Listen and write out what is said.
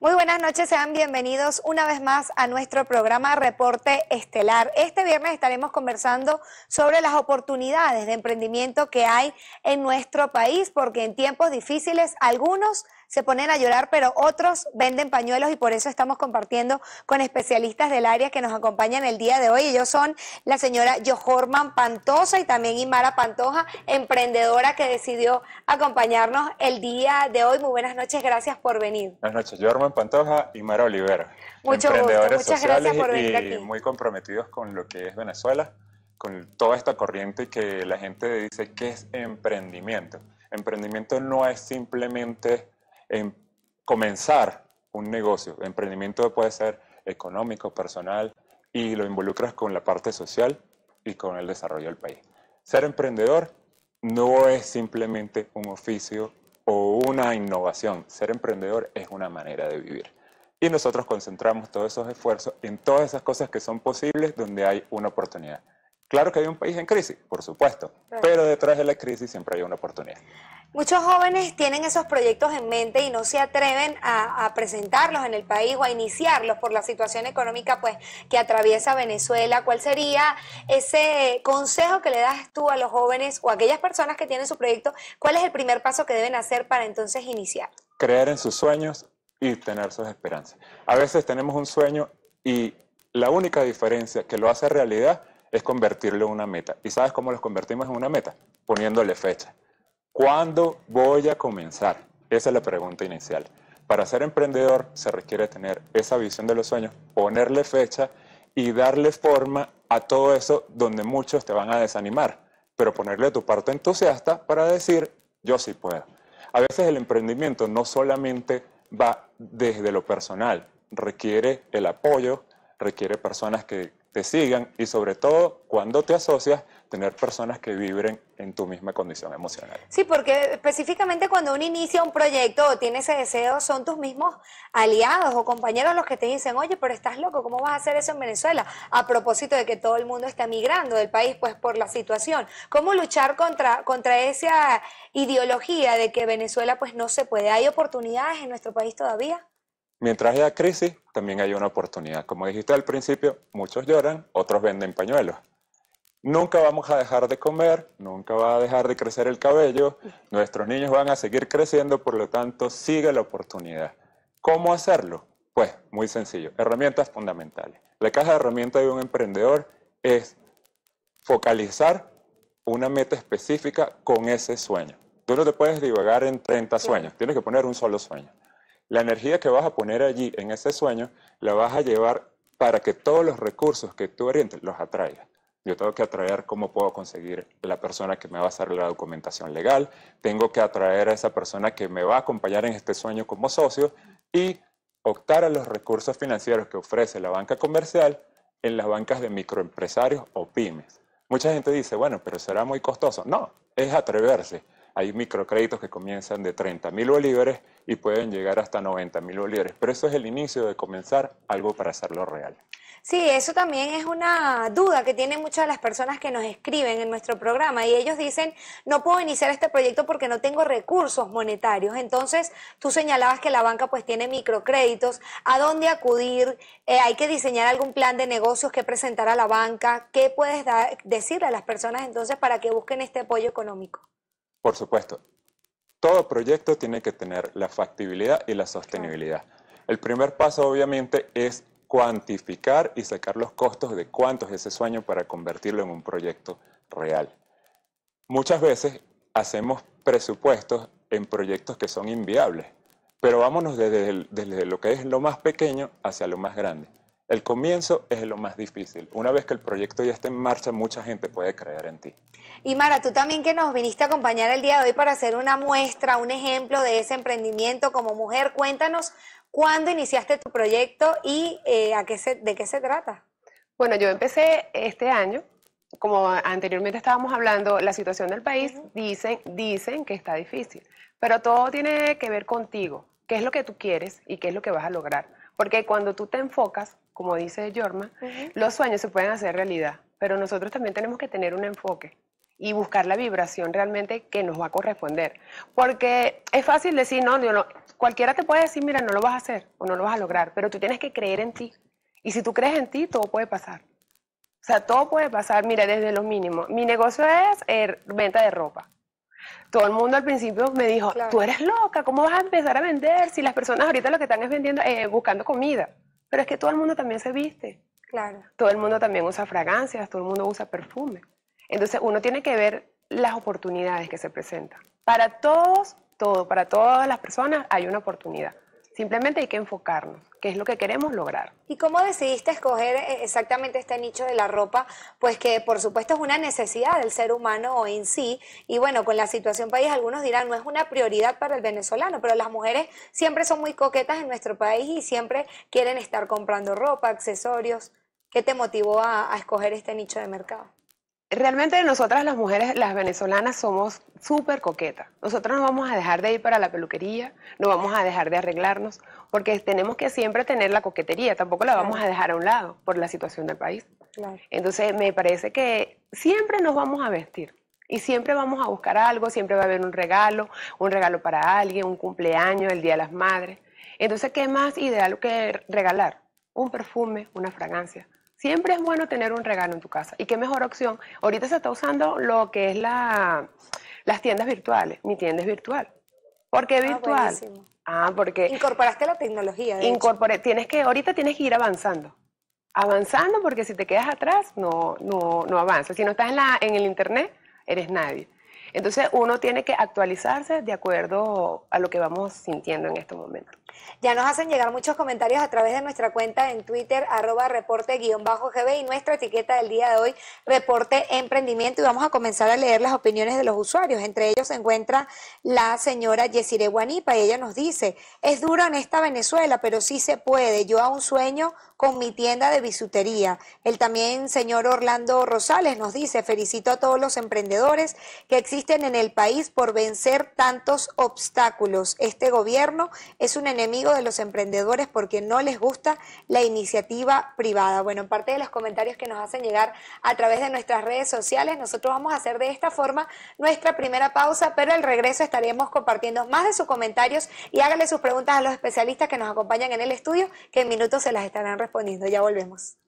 Muy buenas noches, sean bienvenidos una vez más a nuestro programa Reporte Estelar. Este viernes estaremos conversando sobre las oportunidades de emprendimiento que hay en nuestro país, porque en tiempos difíciles algunos se ponen a llorar, pero otros venden pañuelos y por eso estamos compartiendo con especialistas del área que nos acompañan el día de hoy. Ellos son la señora Johorman Pantosa y también Imara Pantoja, emprendedora que decidió acompañarnos el día de hoy. Muy buenas noches, gracias por venir. Buenas noches, Johorman Pantoja y Mara Olivera. Mucho gusto, muchas gracias por venir aquí. muy comprometidos con lo que es Venezuela con toda esta corriente que la gente dice que es emprendimiento. Emprendimiento no es simplemente en comenzar un negocio. emprendimiento puede ser económico, personal, y lo involucras con la parte social y con el desarrollo del país. Ser emprendedor no es simplemente un oficio o una innovación. Ser emprendedor es una manera de vivir. Y nosotros concentramos todos esos esfuerzos en todas esas cosas que son posibles donde hay una oportunidad. Claro que hay un país en crisis, por supuesto, pero detrás de la crisis siempre hay una oportunidad. Muchos jóvenes tienen esos proyectos en mente y no se atreven a, presentarlos en el país o a iniciarlos por la situación económica pues, que atraviesa Venezuela. ¿Cuál sería ese consejo que le das tú a los jóvenes o a aquellas personas que tienen su proyecto? ¿Cuál es el primer paso que deben hacer para entonces iniciar? Creer en sus sueños y tener sus esperanzas. A veces tenemos un sueño y la única diferencia que lo hace realidad es convertirlo en una meta. ¿Y sabes cómo los convertimos en una meta? Poniéndole fecha. ¿Cuándo voy a comenzar? Esa es la pregunta inicial. Para ser emprendedor se requiere tener esa visión de los sueños, ponerle fecha y darle forma a todo eso donde muchos te van a desanimar, pero ponerle tu parte entusiasta para decir, yo sí puedo. A veces el emprendimiento no solamente va desde lo personal, requiere el apoyo, requiere personas que sigan y sobre todo cuando te asocias, tener personas que vibren en tu misma condición emocional. Sí, porque específicamente cuando uno inicia un proyecto o tiene ese deseo, son tus mismos aliados o compañeros los que te dicen, oye, pero estás loco, ¿cómo vas a hacer eso en Venezuela? A propósito de que todo el mundo está migrando del país, pues por la situación. ¿Cómo luchar contra, contra esa ideología de que Venezuela pues no se puede? ¿Hay oportunidades en nuestro país todavía? Mientras haya crisis, también hay una oportunidad. Como dijiste al principio, muchos lloran, otros venden pañuelos. Nunca vamos a dejar de comer, nunca va a dejar de crecer el cabello, nuestros niños van a seguir creciendo, por lo tanto, sigue la oportunidad. ¿Cómo hacerlo? Pues muy sencillo, herramientas fundamentales. La caja de herramientas de un emprendedor es focalizar una meta específica con ese sueño. Tú no te puedes divagar en 30 sueños, tienes que poner un solo sueño. La energía que vas a poner allí en ese sueño la vas a llevar para que todos los recursos que tú orientes los atraigas. Yo tengo que atraer cómo puedo conseguir la persona que me va a hacer la documentación legal, tengo que atraer a esa persona que me va a acompañar en este sueño como socio y optar a los recursos financieros que ofrece la banca comercial en las bancas de microempresarios o pymes. Mucha gente dice, bueno, pero será muy costoso. No, es atreverse. Hay microcréditos que comienzan de 30 mil bolívares y pueden llegar hasta 90 mil bolívares, pero eso es el inicio de comenzar algo para hacerlo real. Sí, eso también es una duda que tienen muchas de las personas que nos escriben en nuestro programa y ellos dicen, no puedo iniciar este proyecto porque no tengo recursos monetarios. Entonces, tú señalabas que la banca pues tiene microcréditos, ¿a dónde acudir? Eh, ¿Hay que diseñar algún plan de negocios que presentar a la banca? ¿Qué puedes decirle a las personas entonces para que busquen este apoyo económico? Por supuesto, todo proyecto tiene que tener la factibilidad y la sostenibilidad. El primer paso obviamente es cuantificar y sacar los costos de cuánto es ese sueño para convertirlo en un proyecto real. Muchas veces hacemos presupuestos en proyectos que son inviables, pero vámonos desde, desde lo que es lo más pequeño hacia lo más grande. El comienzo es lo más difícil. Una vez que el proyecto ya esté en marcha, mucha gente puede creer en ti. Y Mara, tú también que nos viniste a acompañar el día de hoy para hacer una muestra, un ejemplo de ese emprendimiento como mujer, cuéntanos cuándo iniciaste tu proyecto y eh, de qué se trata. Bueno, yo empecé este año. Como anteriormente estábamos hablando, la situación del país dicen, dicen que está difícil, pero todo tiene que ver contigo, qué es lo que tú quieres y qué es lo que vas a lograr. Porque cuando tú te enfocas como dice Jorma, los sueños se pueden hacer realidad, pero nosotros también tenemos que tener un enfoque y buscar la vibración realmente que nos va a corresponder. Porque es fácil decir, no, cualquiera te puede decir, mira, no lo vas a hacer o no lo vas a lograr, pero tú tienes que creer en ti. Y si tú crees en ti, todo puede pasar. O sea, todo puede pasar, mira, desde lo mínimo. Mi negocio es eh, venta de ropa. Todo el mundo al principio me dijo, tú eres loca, ¿cómo vas a empezar a vender si las personas ahorita lo que están es vendiendo, eh, buscando comida? Pero es que todo el mundo también se viste. Claro. Todo el mundo también usa fragancias, todo el mundo usa perfume. Entonces uno tiene que ver las oportunidades que se presentan. Para todos, todo, para todas las personas hay una oportunidad. Simplemente hay que enfocarnos, qué es lo que queremos lograr. ¿Y cómo decidiste escoger eh, exactamente este nicho de la ropa? Pues que por supuesto es una necesidad del ser humano en sí. Y bueno, con la situación país algunos dirán no es una prioridad para el venezolano, pero las mujeres siempre son muy coquetas en nuestro país y siempre quieren estar comprando ropa, accesorios. ¿Qué te motivó a escoger este nicho de mercado? realmente nosotras las mujeres, las venezolanas, somos súper coquetas. Nosotros no vamos a dejar de ir para la peluquería, no vamos a dejar de arreglarnos, porque tenemos que siempre tener la coquetería, tampoco la vamos a dejar a un lado por la situación del país. Entonces me parece que siempre nos vamos a vestir. Y siempre vamos a buscar algo, siempre va a haber un regalo, un regalo para alguien, un cumpleaños, el Día de las Madres. Entonces, ¿qué más ideal que regalar? Un perfume, una fragancia. Siempre es bueno tener un regalo en tu casa. ¿Y qué mejor opción? Ahorita se está usando lo que es la, las tiendas virtuales. Mi tienda es virtual. ¿Por qué ah, virtual? Ah, porque... Incorporaste la tecnología. Incorporé, tienes que, ahorita tienes que ir avanzando. Avanzando porque si te quedas atrás, no, no, no avanzas. Si no estás en, la, en el Internet, eres nadie. Entonces uno tiene que actualizarse de acuerdo a lo que vamos sintiendo en este momento. Ya nos hacen llegar muchos comentarios a través de nuestra cuenta en Twitter, arroba reporte-gb y nuestra etiqueta del día de hoy, reporte emprendimiento. Y vamos a comenzar a leer las opiniones de los usuarios. Entre ellos se encuentra la señora Yesire Guanipa y ella nos dice, es duro en esta Venezuela, pero sí se puede. Yo aún sueño con mi tienda de bisutería. El también señor Orlando Rosales nos dice, felicito a todos los emprendedores que existen existen en el país por vencer tantos obstáculos. Este gobierno es un enemigo de los emprendedores porque no les gusta la iniciativa privada. Bueno, parte de los comentarios que nos hacen llegar a través de nuestras redes sociales, nosotros vamos a hacer de esta forma nuestra primera pausa, pero al regreso estaremos compartiendo más de sus comentarios y háganle sus preguntas a los especialistas que nos acompañan en el estudio, que en minutos se las estarán respondiendo. Ya volvemos.